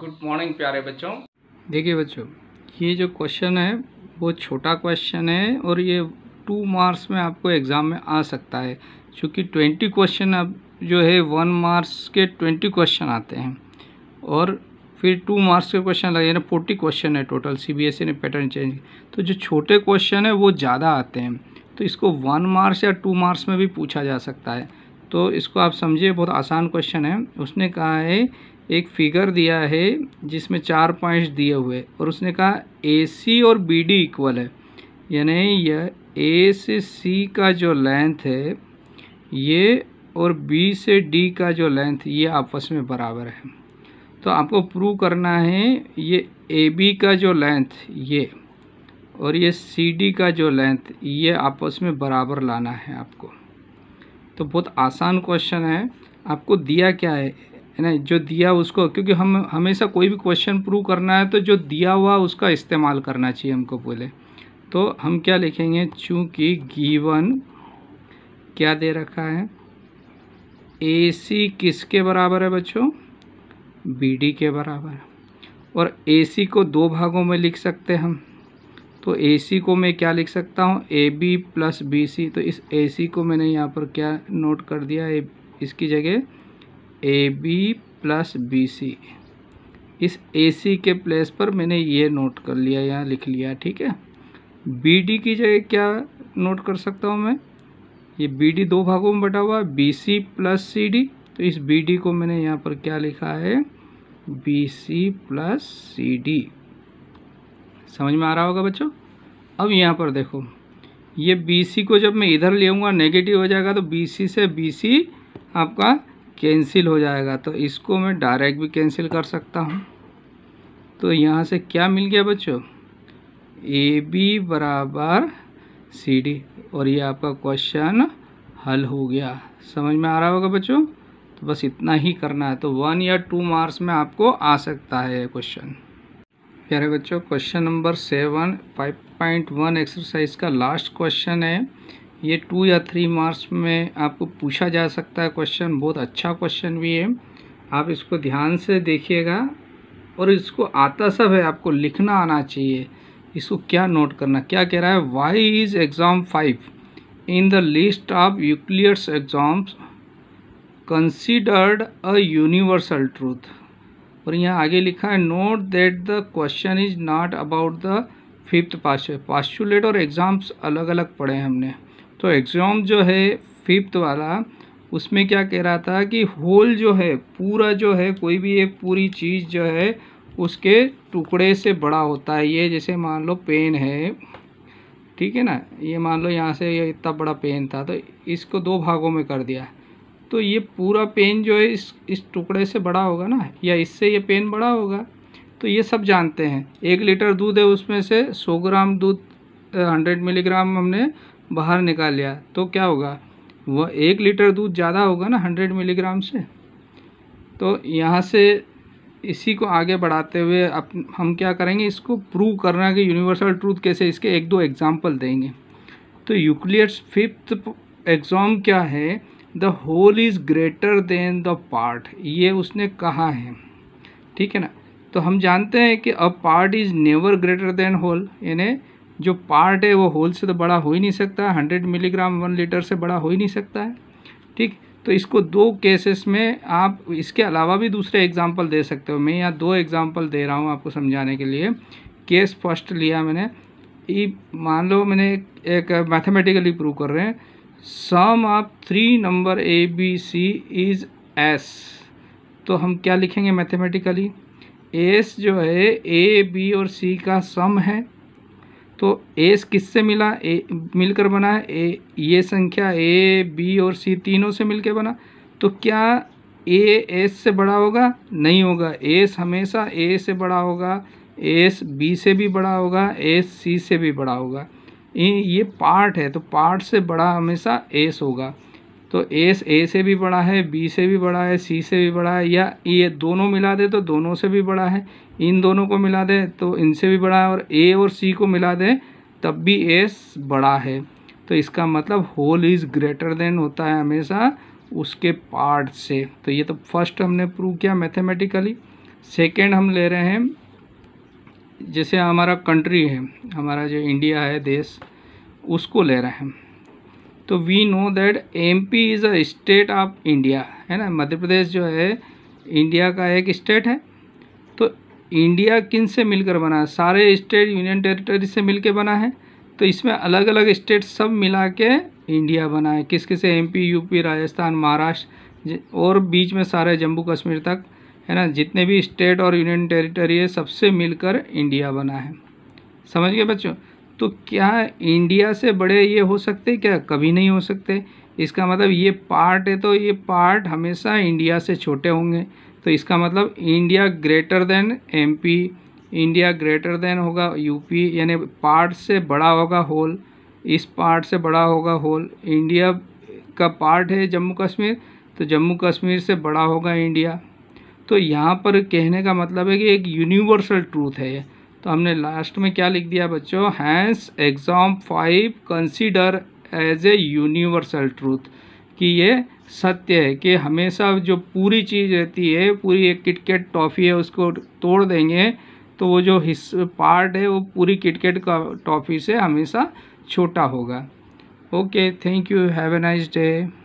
good morning प्यारे बच्चों देखिए बच्चों ये जो क्वेश्चन है वो छोटा क्वेश्चन है और ये टू मार्क्स में आपको एग्ज़ाम में आ सकता है क्योंकि ट्वेंटी क्वेश्चन अब जो है वन मार्क्स के ट्वेंटी क्वेश्चन आते हैं और फिर टू मार्क्स के क्वेश्चन लगे यानी फोर्टी क्वेश्चन है टोटल सीबीएसई e ने पैटर्न चेंज तो जो छोटे क्वेश्चन है वो ज़्यादा आते हैं तो इसको वन मार्क्स या टू मार्क्स में भी पूछा जा सकता है तो इसको आप समझिए बहुत आसान क्वेश्चन है उसने कहा है एक फिगर दिया है जिसमें चार पॉइंट्स दिए हुए और उसने कहा ए सी और बी डी इक्वल है यानी यह ए से सी का जो लेंथ है ये और बी से डी का जो लेंथ ये आपस में बराबर है तो आपको प्रूव करना है ये ए बी का जो लेंथ ये और ये सी डी का जो लेंथ ये आपस में बराबर लाना है आपको तो बहुत आसान क्वेश्चन है आपको दिया क्या है है ना जो दिया उसको क्योंकि हम हमेशा कोई भी क्वेश्चन प्रूव करना है तो जो दिया हुआ उसका इस्तेमाल करना चाहिए हमको बोले तो हम क्या लिखेंगे चूँकि गीवन क्या दे रखा है ए सी किसके बराबर है बच्चों बी डी के बराबर और ए सी को दो भागों में लिख सकते हैं हम तो ए सी को मैं क्या लिख सकता हूँ A B plus B C तो इस ए सी को मैंने यहाँ पर क्या नोट कर दिया इसकी जगह A B plus B C इस ए सी के प्लेस पर मैंने ये नोट कर लिया यहाँ लिख लिया ठीक है बी डी की जगह क्या नोट कर सकता हूँ मैं ये बी डी दो भागों में बटा हुआ है B C plus C D तो इस बी डी को मैंने यहाँ पर क्या लिखा है B C plus C D समझ में आ रहा होगा बच्चों अब यहाँ पर देखो ये बी सी को जब मैं इधर ले नेगेटिव हो जाएगा तो बी सी से बी सी आपका कैंसिल हो जाएगा तो इसको मैं डायरेक्ट भी कैंसिल कर सकता हूँ तो यहाँ से क्या मिल गया बच्चों ए बी बराबर सी डी और ये आपका क्वेश्चन हल हो गया समझ में आ रहा होगा बच्चों तो बस इतना ही करना है तो वन या टू मार्क्स में आपको आ सकता है ये क्वेश्चन प्यारे बच्चों question number seven five point one exercise का लास्ट क्वेश्चन है ये टू या थ्री मार्क्स में आपको पूछा जा सकता है क्वेश्चन बहुत अच्छा क्वेश्चन भी है आप इसको ध्यान से देखिएगा और इसको आता सब है आपको लिखना आना चाहिए इसको क्या नोट करना क्या कह रहा है why is axiom five in the list of Euclid's axioms considered a universal truth और यहाँ आगे लिखा है note that the question is not about the fifth postulate और एग्ज़ाम्स अलग अलग पढ़े हमने तो एग्ज़ाम जो है फिफ्थ वाला उसमें क्या कह रहा था कि होल जो है पूरा जो है कोई भी एक पूरी चीज़ जो है उसके टुकड़े से बड़ा होता है ये जैसे मान लो पेन है ठीक है ना ये मान लो यहाँ से ये इतना बड़ा पेन था तो इसको दो भागों में कर दिया तो ये पूरा पेन जो है इस इस टुकड़े से बड़ा होगा ना या इससे ये पेन बड़ा होगा तो ये सब जानते हैं एक लीटर दूध है उसमें से सौ ग्राम दूध हंड्रेड मिलीग्राम हमने बाहर निकाल लिया तो क्या होगा वह एक लीटर दूध ज़्यादा होगा ना हंड्रेड मिलीग्राम से तो यहाँ से इसी को आगे बढ़ाते हुए अप हम क्या करेंगे इसको प्रूव करना कि यूनिवर्सल ट्रूथ कैसे इसके एक दो एग्जाम्पल देंगे तो यूक्लियस फिफ्थ एग्जाम क्या है the whole is greater than the part ये उसने कहा है ठीक है ना तो हम जानते हैं कि a part is never greater than whole यानी जो पार्ट है वो होल से तो बड़ा हो ही नहीं सकता हंड्रेड मिलीग्राम वन लीटर से बड़ा हो ही नहीं सकता है ठीक तो इसको दो केसेस में आप इसके अलावा भी दूसरे एग्जाम्पल दे सकते हो मैं यहाँ दो एग्जाम्पल दे रहा हूँ आपको समझाने के लिए केस फर्स्ट लिया मैंने ये मान लो मैंने एक मैथमेटिकली प्रूव कर रहे हैं sum of three number A B C is S तो हम क्या लिखेंगे मैथमेटिकली एस जो है ए बी और सी का सम है तो एस किससे मिला ए मिलकर बना है ए ये संख्या ए बी और सी तीनों से मिलकर बना तो क्या ए एस से बड़ा होगा नहीं होगा एस हमेशा ए से बड़ा होगा एस बी से भी बड़ा होगा एस सी से भी बड़ा होगा ये पार्ट है तो पार्ट से बड़ा हमेशा एस होगा तो एस ए से भी बड़ा है बी से भी बड़ा है सी से भी बड़ा है या ये दोनों मिला दे तो दोनों से भी बड़ा है इन दोनों को मिला दे तो इनसे भी बड़ा है और ए और सी को मिला दे तब भी एस बड़ा है तो इसका मतलब होल इज़ ग्रेटर देन होता है हमेशा उसके पार्ट से तो ये तो फर्स्ट हमने प्रूव किया मैथमेटिकली सेकेंड हम ले रहे हैं जैसे हमारा कंट्री है हमारा जो इंडिया है देश उसको ले रहे हैं तो we know that M P is a state of India है ना मध्य प्रदेश जो है इंडिया का एक स्टेट है तो इंडिया किन से मिलकर बना है सारे स्टेट यूनियन टेरिटरी से मिलकर बना है तो इसमें अलग अलग स्टेट सब मिला के इंडिया बना है किस किस यू यूपी राजस्थान महाराष्ट्र और बीच में सारे जम्मू कश्मीर तक है ना जितने भी स्टेट और यूनियन टेरिटरी है सबसे मिलकर इंडिया बना है समझ गए बच्चों तो क्या इंडिया से बड़े ये हो सकते क्या कभी नहीं हो सकते इसका मतलब ये पार्ट है तो ये पार्ट हमेशा इंडिया से छोटे होंगे तो इसका मतलब India greater than MP India greater than होगा यूपी यानी पार्ट से बड़ा होगा होल इस पार्ट से बड़ा होगा होल इंडिया का पार्ट है जम्मू कश्मीर तो जम्मू कश्मीर से बड़ा होगा इंडिया तो यहाँ पर कहने का मतलब है कि एक यूनिवर्सल ट्रूथ है ये तो हमने लास्ट में क्या लिख दिया बच्चों hence axiom five consider as a universal truth कि ये सत्य है कि हमेशा जो पूरी चीज़ रहती है पूरी एक किटकेट टॉफ़ी है उसको तोड़ देंगे तो वो जो हिस पार्ट है वो पूरी किटकेट का टॉफ़ी से हमेशा छोटा होगा okay thank you have a nice day